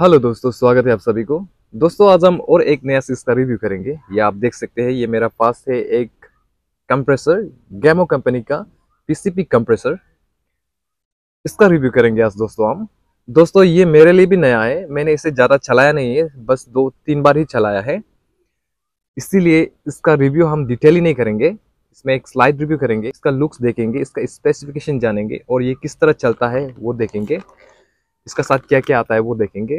hello दोस्तों स्वागत है आप सभी को दोस्तों आज हम और एक नया चीज़ का रिव्यू करेंगे ये आप देख सकते हैं ये मेरा पास है एक कंप्रेसर गैमो कंपनी का पीसीपी कंप्रेसर इसका रिव्यू करेंगे आज दोस्तों हम दोस्तों ये मेरे लिए भी नया है मैंने इसे ज़्यादा चलाया नहीं है बस दो तीन बार ही चलाया है इसीलिए इसका रिव्यू हम डिटेल ही नहीं करेंगे इसमें एक स्लाइड रिव्यू करेंगे इसका लुक्स देखेंगे इसका स्पेसिफिकेशन जानेंगे और ये किस तरह चलता है वो देखेंगे इसका साथ क्या क्या आता है वो देखेंगे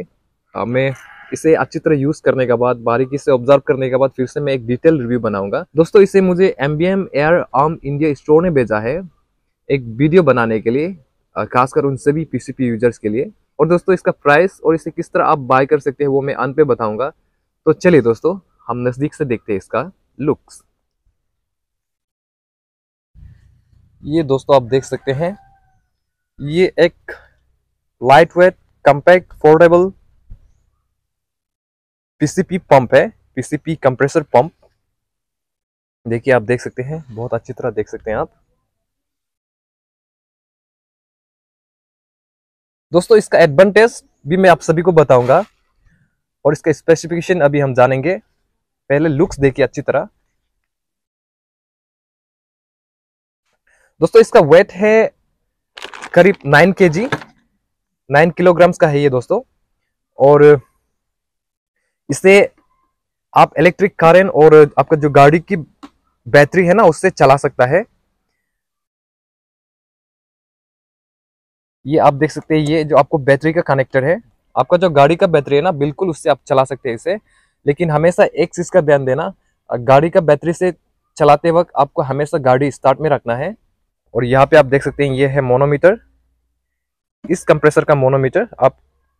मैं इसे अच्छी तरह यूज़ करने के बाद बारीकी से ऑब्जर्व करने के बाद फिर से मैं एक डिटेल रिव्यू बनाऊंगा दोस्तों इसे मुझे M air arm India store ने भेजा है एक वीडियो बनाने के लिए खासकर उन सभी पी यूजर्स के लिए और दोस्तों इसका प्राइस और इसे किस तरह आप बाय कर सकते हैं वो मैं अंत पे बताऊंगा तो चलिए दोस्तों हम नज़दीक से देखते हैं इसका लुक्स ये दोस्तों आप देख सकते हैं ये एक light weight compact foldable PCP pump है पीसीपी कंप्रेसर पंप देखिए आप देख सकते हैं बहुत अच्छी तरह देख सकते हैं आप दोस्तों इसका एडवांटेज भी मैं आप सभी को बताऊंगा और इसका स्पेसिफिकेशन अभी हम जानेंगे पहले लुक्स देखिए अच्छी तरह दोस्तों इसका वेट है करीब नाइन के जी नाइन किलोग्राम्स का है ये दोस्तों और इससे आप इलेक्ट्रिक कारें और आपका जो गाड़ी की बैटरी है ना उससे चला सकता है ये आप देख सकते हैं ये जो आपको बैटरी का कनेक्टर है आपका जो गाड़ी का बैटरी है ना बिल्कुल उससे आप चला सकते हैं इसे लेकिन हमेशा एक चीज़ का ध्यान देना गाड़ी का बैटरी से चलाते वक्त आपको हमेशा गाड़ी स्टार्ट में रखना है और यहाँ पे आप देख सकते हैं ये है मोनोमीटर इस कंप्रेसर का मोनोमीटर आप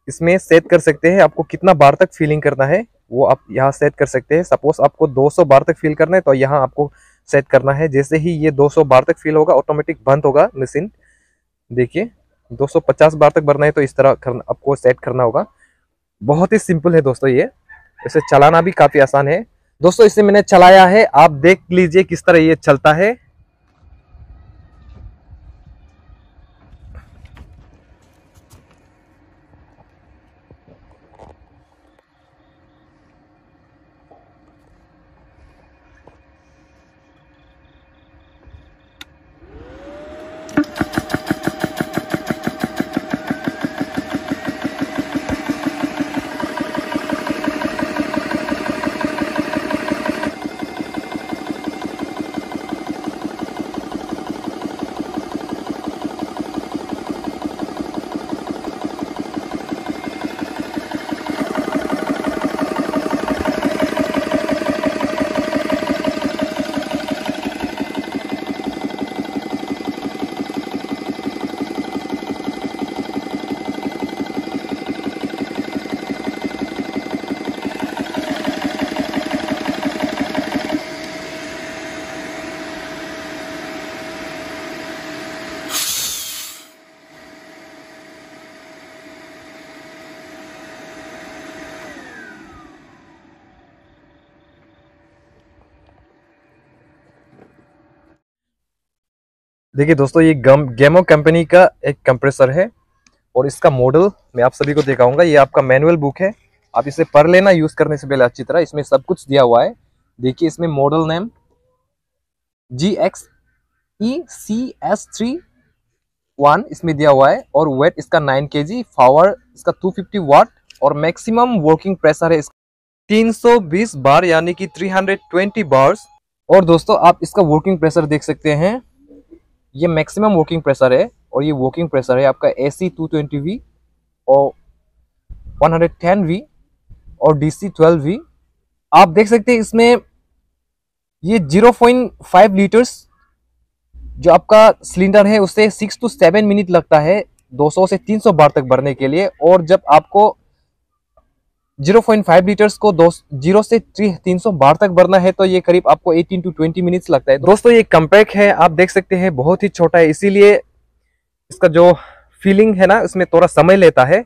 इसमें सेट कर सकते हैं आपको कितना बार तक फीलिंग करना है वो आप यहाँ सेट कर सकते हैं सपोज आपको 200 बार तक फील करना है तो यहाँ आपको सेट करना है जैसे ही ये 200 बार तक फील होगा ऑटोमेटिक बंद होगा मशीन देखिए 250 बार तक भरना है तो इस तरह करना आपको सेट करना होगा बहुत ही सिंपल है दोस्तों ये इसे चलाना भी काफ़ी आसान है दोस्तों इसे मैंने चलाया है आप देख लीजिए किस तरह ये चलता है देखिए दोस्तों ये गम गेमो कंपनी का एक कंप्रेसर है और इसका मॉडल मैं आप सभी को दिखाऊंगा ये आपका मैनुअल बुक है आप इसे पढ़ लेना यूज़ करने से पहले अच्छी तरह इसमें सब कुछ दिया हुआ है देखिए इसमें model name G X E C S three one इसमें दिया हुआ है और वेट इसका नाइन के जी पावर इसका टू फिफ्टी वाट और मैक्सिमम वर्किंग प्रेशर है इसका तीन सौ बीस बार यानी कि थ्री हंड्रेड ट्वेंटी बार्स और दोस्तों आप इसका वर्किंग प्रेशर देख सकते हैं ये मैक्सिमम वर्किंग प्रेशर है और ये वर्किंग प्रेशर है आपका A C two twenty V और वन हंड्रेड टेन वी और डी सी ट्वेल्व वी आप देख सकते हैं इसमें ये जीरो पॉइंट फाइव लीटर्स जो आपका सिलेंडर है उससे सिक्स टू सेवन मिनट लगता है दो सौ से तीन सौ बार तक भरने के लिए और जब आपको 0.5 लीटर्स को दो जीरो से तीन सौ बार तक भरना है तो ये करीब आपको 18 टू 20 मिनट्स लगता है तो दोस्तों ये कम्पैक्ट है आप देख सकते हैं बहुत ही छोटा है इसीलिए इसका जो फीलिंग है ना इसमें थोड़ा समय लेता है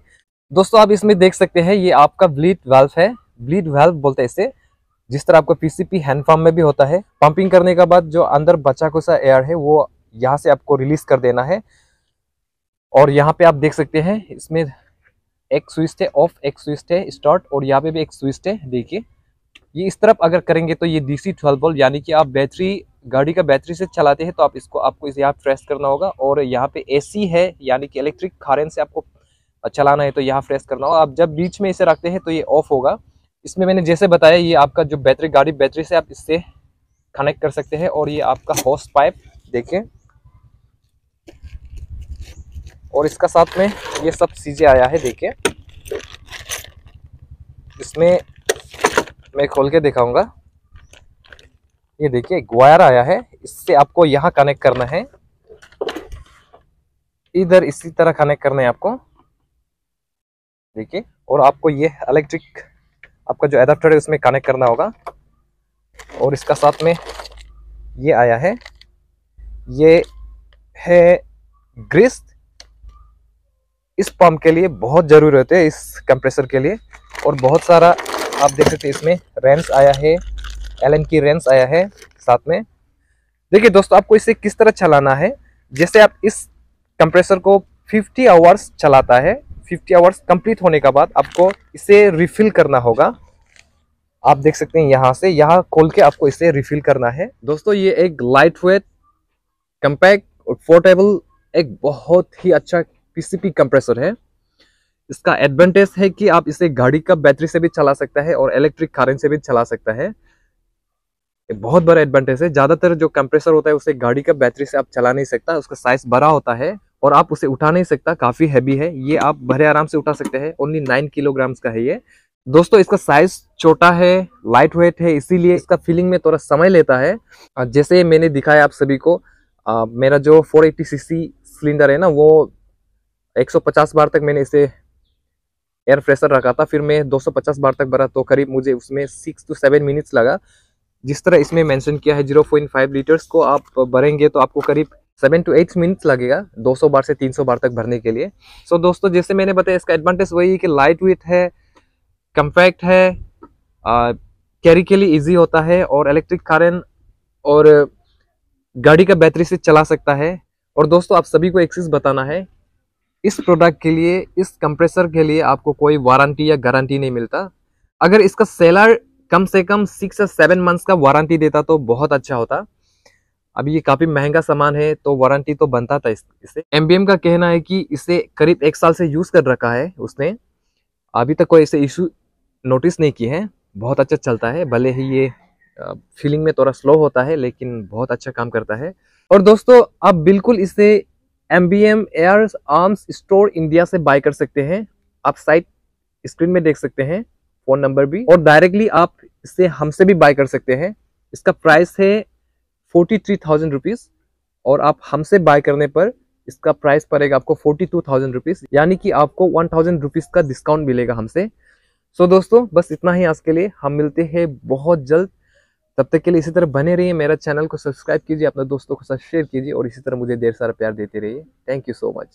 दोस्तों आप इसमें देख सकते हैं ये आपका ब्लीड वेल्व है ब्लीड वेल्व बोलते हैं इसे जिस तरह आपका पीसीपी हैंड में भी होता है पंपिंग करने के बाद जो अंदर बचा कुछ एयर है वो यहाँ से आपको रिलीज कर देना है और यहाँ पे आप देख सकते हैं इसमें एक स्विच थे ऑफ एक स्विच थे स्टार्ट और यहाँ पे भी एक स्विच थे देखिए ये इस तरफ अगर करेंगे तो ये डी सी ट्वेल्व यानी कि आप बैटरी गाड़ी का बैटरी से चलाते हैं तो आप इसको आपको इसे यहाँ फ्रेश करना होगा और यहाँ पे एसी है यानी कि इलेक्ट्रिक खारेन से आपको चलाना है तो यहाँ फ्रेश करना होगा आप जब बीच में इसे रखते हैं तो ये ऑफ होगा इसमें मैंने जैसे बताया ये आपका जो बैटरी गाड़ी बैटरी से आप इससे कनेक्ट कर सकते हैं और ये आपका हॉस पाइप देखें और इसका साथ में ये सब चीज़ें आया है देखिए इसमें मैं खोल के दिखाऊंगा ये देखिए ग्वायर आया है इससे आपको यहाँ कनेक्ट करना है इधर इसी तरह कनेक्ट करना है आपको देखिए और आपको ये इलेक्ट्रिक आपका जो एडाप्टर है उसमें कनेक्ट करना होगा और इसका साथ में ये आया है ये है ग्रिस्ट इस पंप के लिए बहुत ज़रूरी होते हैं इस कंप्रेसर के लिए और बहुत सारा आप देख सकते हैं इसमें रेंस आया है एलन की रेंस आया है साथ में देखिए दोस्तों आपको इसे किस तरह चलाना है जैसे आप इस कंप्रेसर को 50 आवर्स चलाता है 50 आवर्स कंप्लीट होने के बाद आपको इसे रिफिल करना होगा आप देख सकते हैं यहाँ से यहाँ खोल के आपको इसे रिफिल करना है दोस्तों ये एक लाइट वेट कंपैक्ट और फोर्टेबल एक बहुत ही अच्छा पीसीपी कंप्रेसर है इसका एडवांटेज है कि आप इसे गाड़ी का बैटरी से भी चला सकता है और इलेक्ट्रिक करंट से भी चला सकता है बहुत बड़ा एडवांटेज है ज़्यादातर जो कंप्रेसर होता है उसे गाड़ी का बैटरी से आप चला नहीं सकता उसका साइज बड़ा होता है और आप उसे उठा नहीं सकता काफ़ी हैवी है ये आप भरे आराम से उठा सकते हैं ओनली नाइन किलोग्राम्स का है ये दोस्तों इसका साइज छोटा है लाइट वेट है इसीलिए इसका फीलिंग में थोड़ा समय लेता है जैसे मैंने दिखाया आप सभी को आ, मेरा जो 480 सीसी सिलेंडर है ना वो 150 बार तक मैंने इसे एयर फ्रेशर रखा था फिर मैं 250 बार तक भरा तो करीब मुझे उसमें सिक्स टू सेवन मिनट्स लगा जिस तरह इसमें मेंशन किया है 0.5 लीटर्स को आप भरेंगे तो आपको करीब सेवन टू एट मिनट्स लगेगा 200 बार से 300 बार तक भरने के लिए सो so, दोस्तों जैसे मैंने बताया इसका एडवांटेज वही है कि लाइट वेट है कम्पैक्ट है कैरी के लिए ईजी होता है और इलेक्ट्रिक कारण और गाड़ी का बैटरी से चला सकता है और दोस्तों आप सभी को एक चीज़ बताना है इस प्रोडक्ट के लिए इस कंप्रेसर के लिए आपको कोई वारंटी या गारंटी नहीं मिलता अगर इसका सेलर कम से कम सिक्स या सेवन मंथ्स का वारंटी देता तो बहुत अच्छा होता अभी ये काफ़ी महंगा सामान है तो वारंटी तो बनता था एम बी एम का कहना है कि इसे करीब एक साल से यूज़ कर रखा है उसने अभी तक कोई ऐसे इशू नोटिस नहीं किए हैं बहुत अच्छा चलता है भले ही ये फीलिंग में थोड़ा स्लो होता है लेकिन बहुत अच्छा काम करता है और दोस्तों आप बिल्कुल इसे M B M air arms store India से बाय कर सकते हैं आप साइट स्क्रीन में देख सकते हैं फ़ोन नंबर भी और डायरेक्टली आप इससे हमसे भी बाय कर सकते हैं इसका प्राइस है फोर्टी थ्री थाउजेंड रुपीज़ और आप हमसे बाय करने पर इसका प्राइस पड़ेगा आपको फोर्टी टू थाउजेंड रुपीज़ यानी कि आपको वन थाउजेंड रुपीज़ का डिस्काउंट मिलेगा हमसे सो so, दोस्तों बस इतना ही आज के लिए हम मिलते हैं बहुत जल्द तब तक के लिए इसी तरह बने रहिए मेरा चैनल को सब्सक्राइब कीजिए अपने दोस्तों के साथ शेयर कीजिए और इसी तरह मुझे ढेर सारा प्यार देते रहिए थैंक यू सो मच